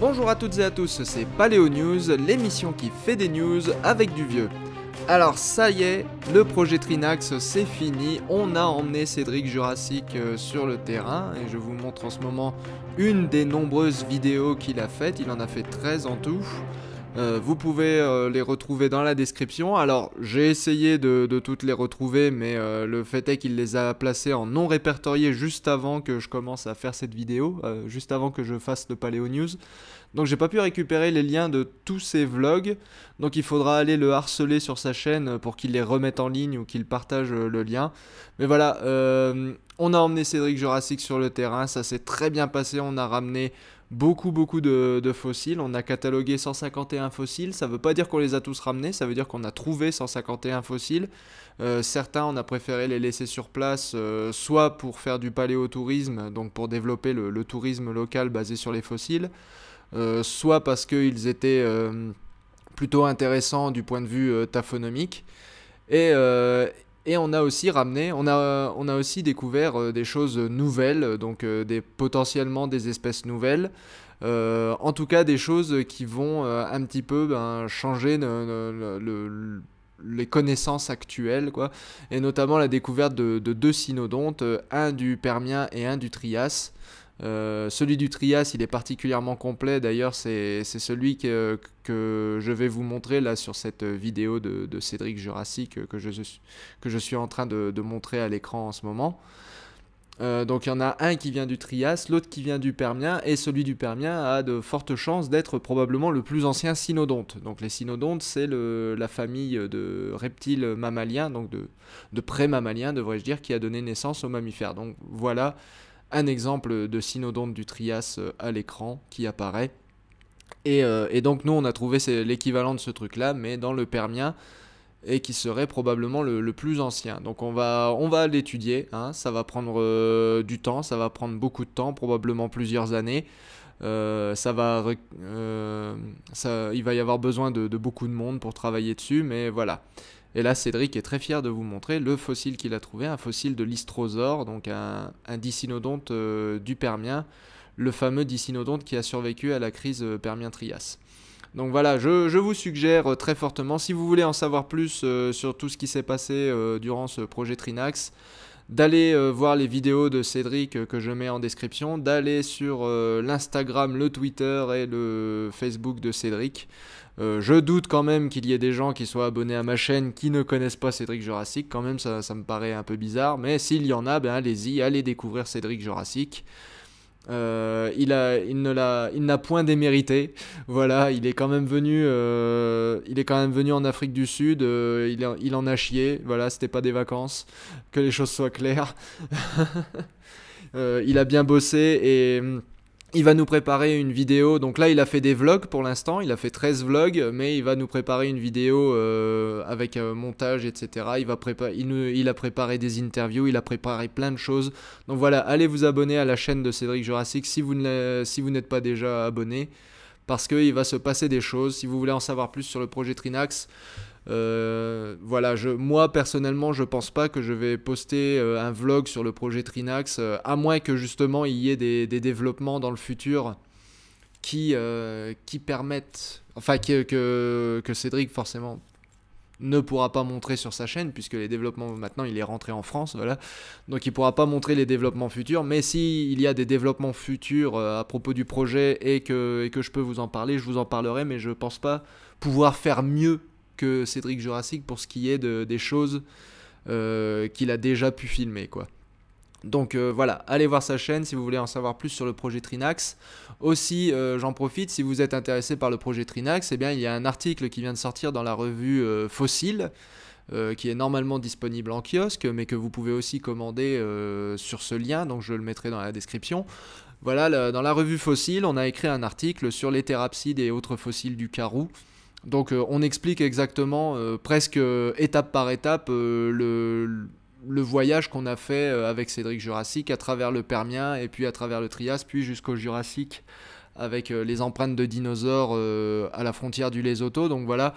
Bonjour à toutes et à tous, c'est Paléo News, l'émission qui fait des news avec du vieux. Alors ça y est, le projet Trinax c'est fini, on a emmené Cédric Jurassic euh, sur le terrain et je vous montre en ce moment une des nombreuses vidéos qu'il a faites, il en a fait 13 en tout. Euh, vous pouvez euh, les retrouver dans la description. Alors, j'ai essayé de, toutes les retrouver, mais euh, le fait est qu'il les a placées en non répertorié juste avant que je commence à faire cette vidéo, juste avant que je fasse le Paléo News. Donc, j'ai pas pu récupérer les liens de tous ces vlogs. Donc, il faudra aller le harceler sur sa chaîne pour qu'il les remette en ligne ou qu'il partage le lien. Mais voilà, on a emmené Cédric Jurassic sur le terrain, ça s'est très bien passé. On a ramené beaucoup, beaucoup de, fossiles. On a catalogué 151 fossiles. Ça ne veut pas dire qu'on les a tous ramenés, ça veut dire qu'on a trouvé 151 fossiles. Euh, certains, on a préféré les laisser sur place, euh, soit pour faire du paléotourisme, donc pour développer le, tourisme local basé sur les fossiles, euh, soit parce qu'ils étaient plutôt intéressants du point de vue taphonomique. Et, et on a aussi ramené, on a, aussi découvert euh, des choses nouvelles, donc euh, potentiellement des espèces nouvelles. Euh, en tout cas, des choses qui vont un petit peu ben, changer les connaissances actuelles, et notamment la découverte de, de deux cynodontes, un du Permien et un du Trias, euh, celui du Trias, il est particulièrement complet. D'ailleurs, c'est celui que, je vais vous montrer là sur cette vidéo de, Cédric Jurassique que je, que je, suis en train de, montrer à l'écran en ce moment. Euh, donc il y en a un qui vient du Trias, l'autre qui vient du Permien, et celui du Permien a de fortes chances d'être probablement le plus ancien cynodonte. Donc les cynodontes, c'est la famille de reptiles mammaliens, donc de, de pré-mammaliens, devrais-je dire, qui a donné naissance aux mammifères. Donc voilà un exemple de synodonte du Trias euh, à l'écran qui apparaît. Euh, et, donc nous, on a trouvé l'équivalent de ce truc-là, mais dans le Permien, et qui serait probablement le, plus ancien. Donc on va, on va l'étudier, hein. ça va prendre euh, du temps, ça va prendre beaucoup de temps, probablement plusieurs années. ça va, ça, il va y avoir besoin de beaucoup de monde pour travailler dessus, mais voilà. Et là, Cédric est très fier de vous montrer le fossile qu'il a trouvé, un fossile de l'istrosaure, donc un, un dicynodonte euh, du Permien, le fameux dicynodonte qui a survécu à la crise euh, Permien-Trias. Donc voilà, je, vous suggère euh, très fortement, si vous voulez en savoir plus sur tout ce qui s'est passé durant ce projet Trinax, d'aller euh, voir les vidéos de Cédric euh, que je mets en description, d'aller sur euh, l'Instagram, le Twitter et le Facebook de Cédric. je doute quand même qu'il y ait des gens qui soient abonnés à ma chaîne qui ne connaissent pas Cédric Jurassic, quand même ça, ça me paraît un peu bizarre, mais s'il y en a, ben allez-y, allez découvrir Cédric Jurassic. Euh, il, a, il, ne l'a, il n'a point démérité. Voilà, il est quand même venu, euh, il est quand même venu en Afrique du Sud. Euh, il, il en a chié. Voilà, c'était pas des vacances. Que les choses soient claires. il a bien bossé et il va nous préparer une vidéo. Donc là, il a fait des vlogs pour l'instant. Il a fait 13 vlogs, mais il va nous préparer une vidéo euh, avec euh, montage, etc. Il, a préparé des interviews, il a préparé plein de choses. Donc voilà, allez vous abonner à la chaîne de Cédric Jurassic si vous n'êtes pas déjà abonné. Parce qu'il va se passer des choses. Si vous voulez en savoir plus sur le projet Trinax, euh, voilà, je, moi personnellement, je pense pas que je vais poster euh, un vlog sur le projet Trinax, euh, à moins que justement il y ait des, développements dans le futur qui, qui permettent, enfin que, que, Cédric forcément ne pourra pas montrer sur sa chaîne, puisque les développements maintenant il est rentré en France, voilà, donc il pourra pas montrer les développements futurs, mais si il y a des développements futurs à propos du projet et que, et que je peux vous en parler, je vous en parlerai, mais je pense pas pouvoir faire mieux que Cédric Jurassic pour ce qui est des choses euh, qu'il a déjà pu filmer, quoi. Donc euh, voilà, allez voir sa chaîne si vous voulez en savoir plus sur le projet Trinax. Aussi, euh, j'en profite, si vous êtes intéressé par le projet Trinax, eh bien, il y a un article qui vient de sortir dans la revue Fossile, qui est normalement disponible en kiosque, mais que vous pouvez aussi commander sur ce lien, donc je le mettrai dans la description. Voilà, dans la revue Fossile, on a écrit un article sur les thérapsides et autres fossiles du Carou. Donc euh, on explique exactement euh, presque euh, étape par étape le voyage qu'on a fait avec Cédric Jurassique à travers le Permien et puis à travers le Trias, puis jusqu'au Jurassique avec les empreintes de dinosaures à la frontière du Lesotho. Donc voilà.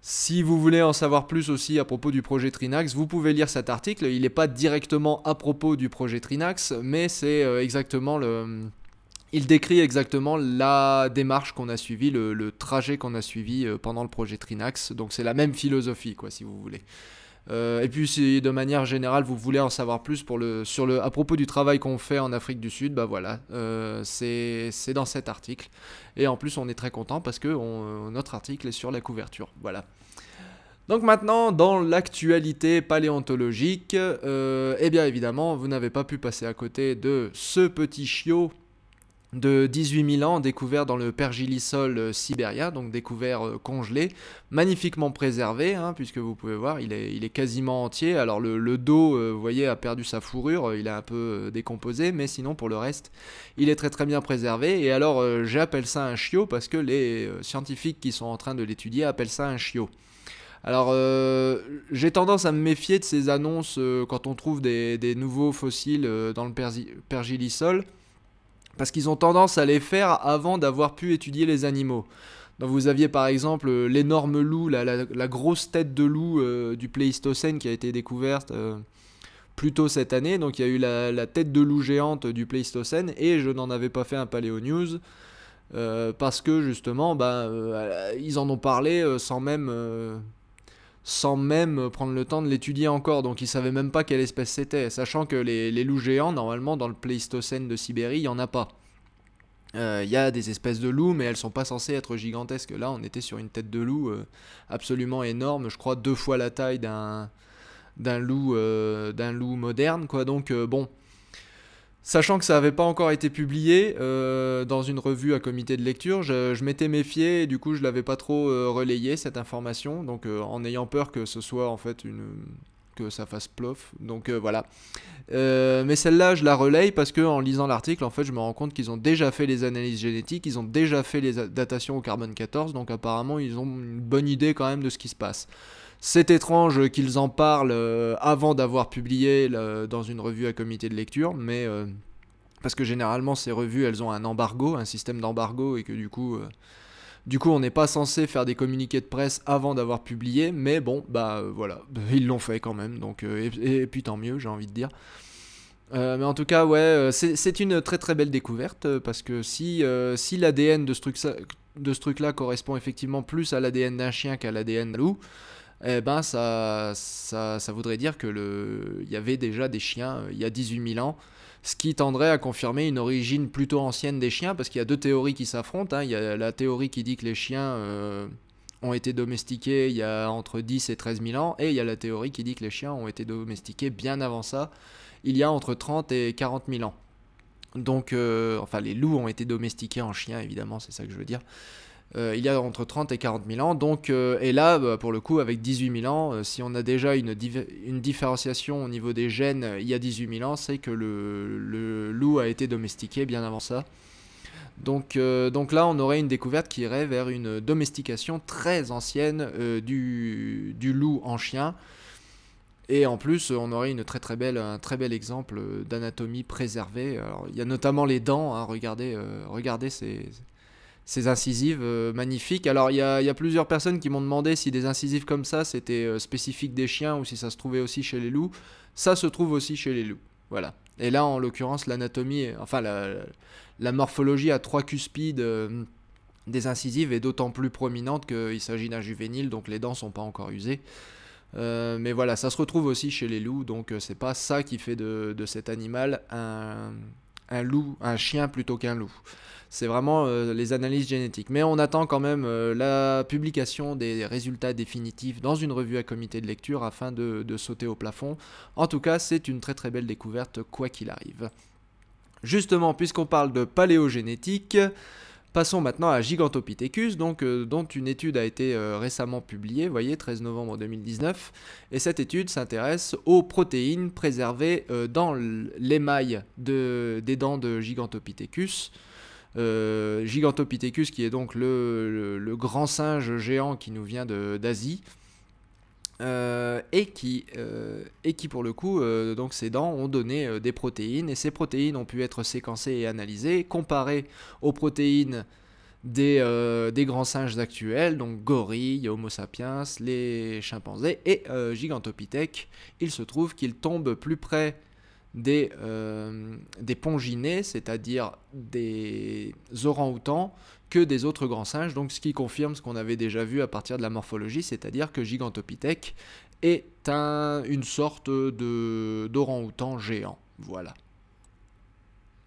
Si vous voulez en savoir plus aussi à propos du projet Trinax, vous pouvez lire cet article. Il n'est pas directement à propos du projet Trinax, mais c'est exactement le, il décrit exactement la démarche qu'on a suivie, le, trajet qu'on a suivi euh, pendant le projet Trinax. Donc c'est la même philosophie, quoi, si vous voulez. Euh, et puis si de manière générale vous voulez en savoir plus sur le, à propos du travail qu'on fait en Afrique du Sud, bah voilà, euh, c'est dans cet article. Et en plus on est très content parce que notre article est sur la couverture. Voilà. Donc maintenant, dans l'actualité paléontologique, eh bien évidemment, vous n'avez pas pu passer à côté de ce petit chiot de 18 000 ans découvert dans le pergilisol euh, sibérien, donc découvert euh, congelé, magnifiquement préservé, hein, puisque vous pouvez voir, il est, quasiment entier. Alors le, dos, euh, vous voyez, a perdu sa fourrure, il est un peu décomposé, mais sinon pour le reste, il est très très bien préservé. Et alors j'appelle ça un chiot parce que les scientifiques qui sont en train de l'étudier appellent ça un chiot. Alors, j'ai tendance à me méfier de ces annonces quand on trouve des, nouveaux fossiles dans le pergilisol parce qu'ils ont tendance à les faire avant d'avoir pu étudier les animaux. Donc vous aviez par exemple euh, l'énorme loup, la, grosse tête de loup euh, du Pléistocène qui a été découverte euh, plus tôt cette année. Donc il y a eu la, tête de loup géante du Pléistocène et je n'en avais pas fait un paléo news. parce que justement, bah, ils en ont parlé sans même sans même prendre le temps de l'étudier encore, donc ils savait même pas quelle espèce c'était, sachant que les, loups géants, normalement, dans le Pléistocène de Sibérie, il n'y en a pas. Euh, il y a des espèces de loups, mais elles sont pas censées être gigantesques. Là, on était sur une tête de loup euh, absolument énorme, je crois deux fois la taille d'un d'un loup euh, d'un loup moderne, quoi. Donc bon, Sachant que ça n'avait pas encore été publié euh, dans une revue à comité de lecture, je, m'étais méfié et du coup je l'avais pas trop euh, relayé cette information, donc euh, en ayant peur que ce soit en fait une que ça fasse plof. Donc voilà. mais celle-là, je la relaye parce que en lisant l'article, en fait, je me rends compte qu'ils ont déjà fait les analyses génétiques, ils ont déjà fait les datations au carbone 14, donc apparemment ils ont une bonne idée quand même de ce qui se passe. C'est étrange qu'ils en parlent euh, avant d'avoir publié dans une revue à comité de lecture, mais euh, parce que généralement ces revues elles ont un embargo, un système d'embargo et que du coup euh, du coup on n'est pas censé faire des communiqués de presse avant d'avoir publié, mais bon bah voilà, ils l'ont fait quand même donc et, puis tant mieux j'ai envie de dire. mais en tout cas, ouais, c'est une très très belle découverte parce que si, si l'ADN de ce truc-là correspond effectivement plus à l'ADN d'un chien qu'à l'ADN d'un loup, eh ben ça, ça, voudrait dire que le, y avait déjà des chiens euh, il y a 18 000 ans, ce qui tendrait à confirmer une origine plutôt ancienne des chiens, parce qu'il y a deux théories qui s'affrontent. Hein. Il y a la théorie qui dit que les chiens euh, ont été domestiqués il y a entre 10 et 13 000 ans, et il y a la théorie qui dit que les chiens ont été domestiqués bien avant ça, il y a entre 30 et 40 000 ans. Donc, euh, enfin, les loups ont été domestiqués en chiens, évidemment, c'est ça que je veux dire. Euh, il y a entre 30 et 40 000 ans. Donc, euh, et là, bah, pour le coup, avec 18 000 ans, euh, si on a déjà une, une, différenciation au niveau des gènes il y a 18 000 ans, c'est que le, loup a été domestiqué bien avant ça. Donc, donc là, on aurait une découverte qui irait vers une domestication très ancienne du, du, loup en chien. Et en plus, on aurait une très très belle, un très bel exemple d'anatomie préservée. il y a notamment les dents. Hein, regardez, regardez ces, ces incisives euh, magnifiques. Alors il y a, plusieurs personnes qui m'ont demandé si des incisives comme ça c'était euh, spécifique des chiens ou si ça se trouvait aussi chez les loups. Ça se trouve aussi chez les loups. Voilà. Et là en l'occurrence l'anatomie, enfin la, morphologie à trois cuspides euh, des incisives est d'autant plus prominente qu'il s'agit d'un juvénile donc les dents sont pas encore usées. mais voilà, ça se retrouve aussi chez les loups, donc c'est pas ça qui fait de cet animal un, un loup, un chien plutôt qu'un loup. C'est vraiment euh, les analyses génétiques. Mais on attend quand même euh, la publication des résultats définitifs dans une revue à comité de lecture afin de, de sauter au plafond. En tout cas, c'est une très très belle découverte quoi qu'il arrive. Justement, puisqu'on parle de paléogénétique, Passons maintenant à Gigantopithecus, euh, dont une étude a été euh, récemment publiée, voyez, 13 novembre 2019, et cette étude s'intéresse aux protéines préservées euh, dans l'émail des dents de Gigantopithecus. Gigantopithecus qui est donc le, grand singe géant qui nous vient d'Asie, euh, et, qui, euh, et qui pour le coup, euh, donc ces dents ont donné des protéines, et ces protéines ont pu être séquencées et analysées, comparées aux protéines des, grands singes actuels, donc gorilles, homo sapiens, les chimpanzés et gigantopithèques. Il se trouve qu'ils tombent plus près des, des ponginés, c'est-à-dire des orang-outans, que des autres grands singes, donc ce qui confirme ce qu'on avait déjà vu à partir de la morphologie, c'est-à-dire que Gigantopithèque est un, une sorte d'orang-outan géant. Voilà.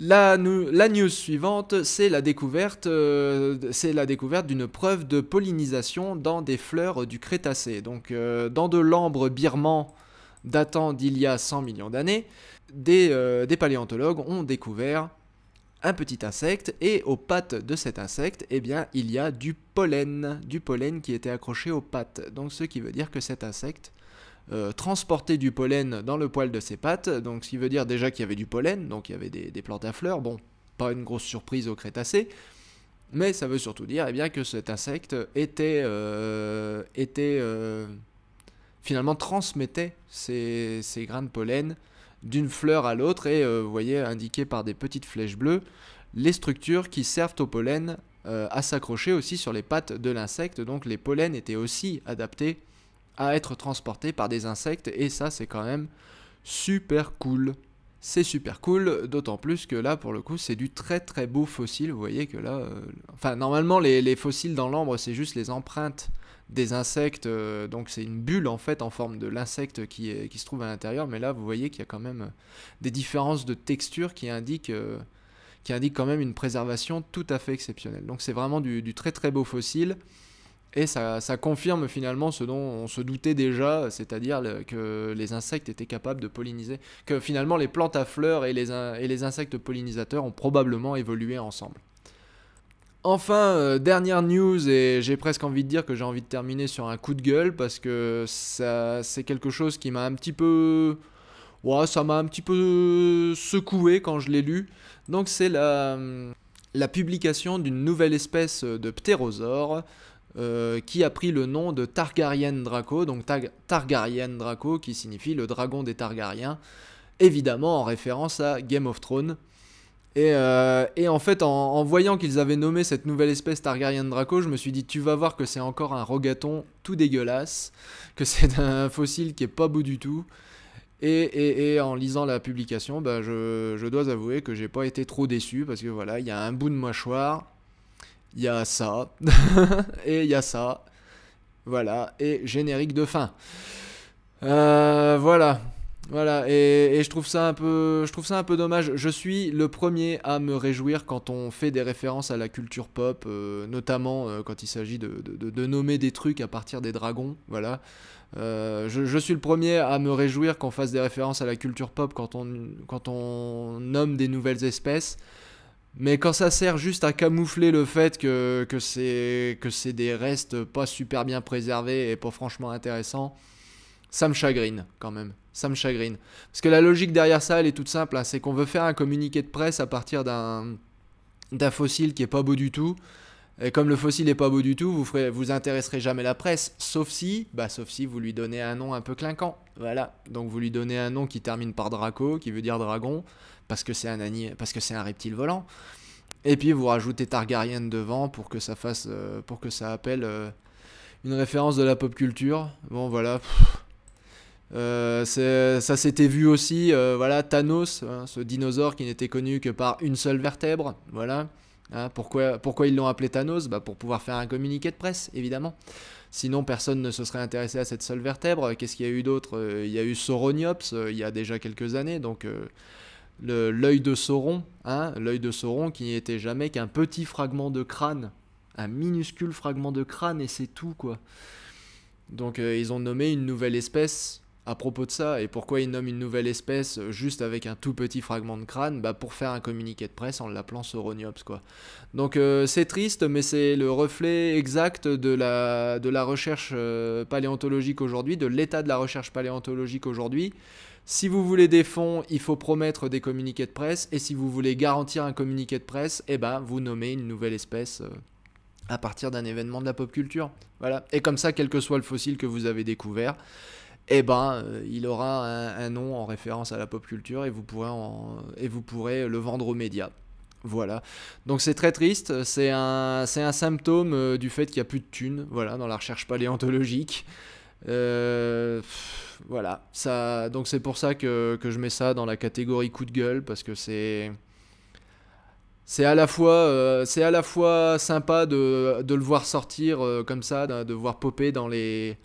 La, news suivante, c'est la découverte, euh, c'est la découverte d'une preuve de pollinisation dans des fleurs du Crétacé. Donc, euh, dans de l'ambre birman datant d'il y a 100 millions d'années, des, euh, des, paléontologues ont découvert un petit insecte et aux pattes de cet insecte, eh bien, il y a du pollen, du pollen qui était accroché aux pattes. Donc ce qui veut dire que cet insecte euh, transportait du pollen dans le poil de ses pattes, donc ce qui veut dire déjà qu'il y avait du pollen, donc il y avait des, plantes à fleurs, bon, pas une grosse surprise au Crétacé, mais ça veut surtout dire eh bien, que cet insecte était, euh, était euh, finalement transmettait ses ces grains de pollen d'une fleur à l'autre et euh, vous voyez indiqué par des petites flèches bleues les structures qui servent au pollen euh, à s'accrocher aussi sur les pattes de l'insecte. Donc les pollens étaient aussi adaptés à être transportés par des insectes et ça c'est quand même super cool. C'est super cool, d'autant plus que là pour le coup c'est du très très beau fossile. Vous voyez que là, euh, enfin normalement les, les fossiles dans l'ambre c'est juste les empreintes des insectes. Euh, donc c'est une bulle en fait en forme de l'insecte qui, qui se trouve à l'intérieur. Mais là, vous voyez qu'il y a quand même euh, des différences de texture qui indiquent, euh, qui indique quand même une préservation tout à fait exceptionnelle. Donc c'est vraiment du, très très beau fossile. Et ça, confirme finalement ce dont on se doutait déjà, c'est-à-dire que les insectes étaient capables de polliniser, que finalement les plantes à fleurs et les, et les insectes pollinisateurs ont probablement évolué ensemble. Enfin, euh, dernière news, et j'ai presque envie de dire que j'ai envie de terminer sur un coup de gueule parce que ça, c'est quelque chose qui m'a un petit peu. ça m'a un petit peu euh, secoué quand je l'ai lu. Donc, c'est la, publication d'une nouvelle espèce de ptérosaure euh, qui a pris le nom de Targaryen Draco, donc Targaryen Draco qui signifie le dragon des Targaryens, évidemment en référence à Game of Thrones. Euh, et, en fait, en, voyant qu'ils avaient nommé cette nouvelle espèce Targaryen Draco, je me suis dit, tu vas voir que c'est encore un rogaton tout dégueulasse, que c'est un fossile qui est pas beau du tout. Et, en lisant la publication, bah, je, dois avouer que j'ai pas été trop déçu parce que voilà, il y a un bout de mâchoire, il y a ça, et il y a ça. Voilà, et générique de fin. Euh, voilà. Voilà, et, je, trouve ça un peu, je trouve ça un peu dommage. Je suis le premier à me réjouir quand on fait des références à la culture pop, euh, notamment euh, quand il s'agit de, nommer des trucs à partir des dragons. Voilà. Euh, je, suis le premier à me réjouir qu'on fasse des références à la culture pop quand on, quand on nomme des nouvelles espèces. Mais quand ça sert juste à camoufler le fait que, que c'est des restes pas super bien préservés et pas franchement intéressants ça me chagrine quand même. Ça me chagrine. Parce que la logique derrière ça, elle est toute simple. Hein. C'est qu'on veut faire un communiqué de presse à partir d'un fossile qui est pas beau du tout. Et comme le fossile n'est pas beau du tout, vous ferez, vous intéresserez jamais la presse, sauf si, bah, sauf si vous lui donnez un nom un peu clinquant. Voilà. Donc vous lui donnez un nom qui termine par Draco, qui veut dire dragon, parce que c'est un parce que c'est un reptile volant. Et puis vous rajoutez Targaryen devant pour que ça fasse, euh, pour que ça appelle euh, une référence de la pop culture. Bon voilà. Euh, ça s'était vu aussi, euh, voilà, Thanos, hein, ce dinosaure qui n'était connu que par une seule vertèbre, voilà. Hein, pourquoi, pourquoi ils l'ont appelé Thanos bah Pour pouvoir faire un communiqué de presse, évidemment. Sinon, personne ne se serait intéressé à cette seule vertèbre. Qu'est-ce qu'il y a eu d'autre euh, Il y a eu Sauroniops, il y a déjà quelques années, donc l'œil de Sauron, hein, l'œil de Sauron qui n'était jamais qu'un petit fragment de crâne, un minuscule fragment de crâne, et c'est tout, quoi. Donc ils ont nommé une nouvelle espèce à propos de ça et pourquoi il nomme une nouvelle espèce juste avec un tout petit fragment de crâne bah, pour faire un communiqué de presse en l'appelant Sauroniops quoi. Donc euh, c'est triste mais c'est le reflet exact de la, de la recherche euh, paléontologique aujourd'hui, de l'état de la recherche paléontologique aujourd'hui. Si vous voulez des fonds, il faut promettre des communiqués de presse et si vous voulez garantir un communiqué de presse, eh ben vous nommez une nouvelle espèce euh, à partir d'un événement de la pop culture. Voilà, et comme ça quel que soit le fossile que vous avez découvert, eh ben, euh, il aura un, nom en référence à la pop culture et vous pourrez, le vendre aux médias. Voilà. Donc c'est très triste, c'est un, symptôme euh, du fait qu'il n'y a plus de thunes, voilà, dans la recherche paléontologique. Euh, voilà, ça, donc c'est pour ça que, je mets ça dans la catégorie coup de gueule, parce que c'est... C'est à, la fois, à la fois sympa de, le voir sortir comme ça, de, de voir popper dans les,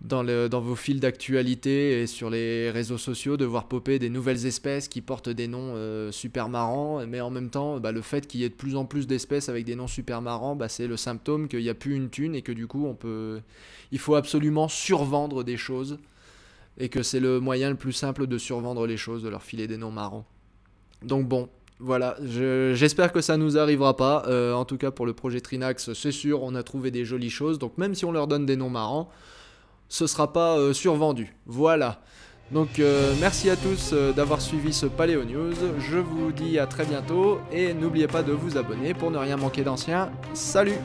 dans, vos fils d'actualité et sur les réseaux sociaux de voir popper des nouvelles espèces qui portent des noms euh, super marrants, mais en même temps, bah, le fait qu'il y ait de plus en plus d'espèces avec des noms super marrants, bah, c'est le symptôme qu'il n'y a plus une thune et que du coup, on peut... il faut absolument survendre des choses et que c'est le moyen le plus simple de survendre les choses, de leur filer des noms marrants. Donc bon, voilà, j'espère que ça nous arrivera pas. Euh, en tout cas pour le projet Trinax, c'est sûr, on a trouvé des jolies choses. Donc même si on leur donne des noms marrants, ce sera pas euh, survendu. Voilà. Donc euh, merci à tous euh, d'avoir suivi ce Paléo News, je vous dis à très bientôt et n'oubliez pas de vous abonner pour ne rien manquer d'anciens. Salut